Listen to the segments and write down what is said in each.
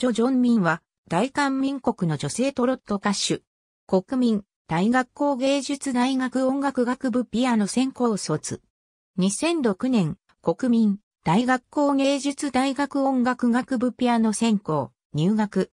チョ・ジョンミンは、大韓民国の女性トロット歌手。国民、大学校芸術大学音楽学部ピアノ専攻卒。2006年、国民、大学校芸術大学音楽学部ピアノ専攻、入学。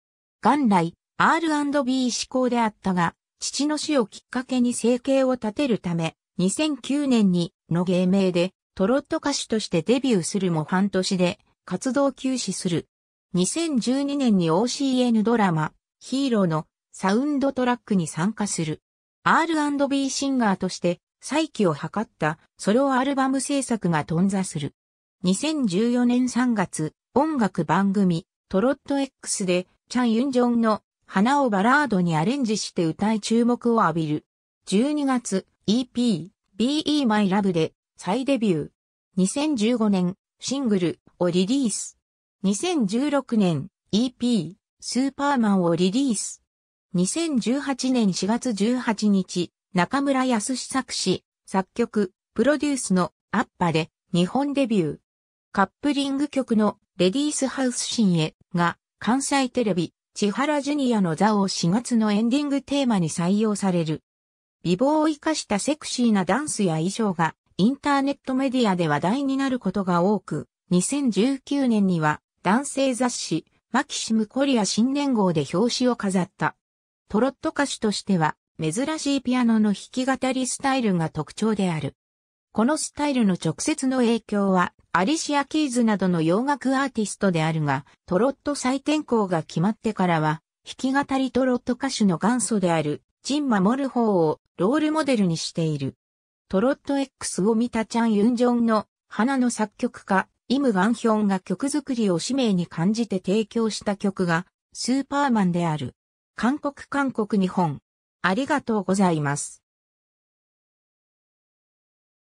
元来、R&B 志向であったが、父の死をきっかけに生計を立てるため、2009年に、の芸名で、トロット歌手としてデビューするも半年で、活動休止する。2012年に OCN ドラマ、ヒーローのサウンドトラックに参加する。R&B シンガーとして再起を図ったソロアルバム制作が頓挫する。2014年3月、音楽番組トロット X でチャン・ユンジョンの花をバラードにアレンジして歌い注目を浴びる。12月 EP BE My Love で再デビュー。2015年シングルをリリース。2016年 EP スーパーマンをリリース。2018年4月18日、中村康作詞、作曲、プロデュースのアッパで日本デビュー。カップリング曲のレディースハウス深エが関西テレビ、千原ジュニアの座を4月のエンディングテーマに採用される。美貌を活かしたセクシーなダンスや衣装がインターネットメディアで話題になることが多く、2019年には男性雑誌、マキシムコリア新年号で表紙を飾った。トロット歌手としては、珍しいピアノの弾き語りスタイルが特徴である。このスタイルの直接の影響は、アリシア・キーズなどの洋楽アーティストであるが、トロット再転校が決まってからは、弾き語りトロット歌手の元祖である、ジン・マモルホーをロールモデルにしている。トロット X を見たチャン・ユンジョンの花の作曲家、イム・ガンヒョンが曲作りを使命に感じて提供した曲が、スーパーマンである。韓国韓国日本。ありがとうございます。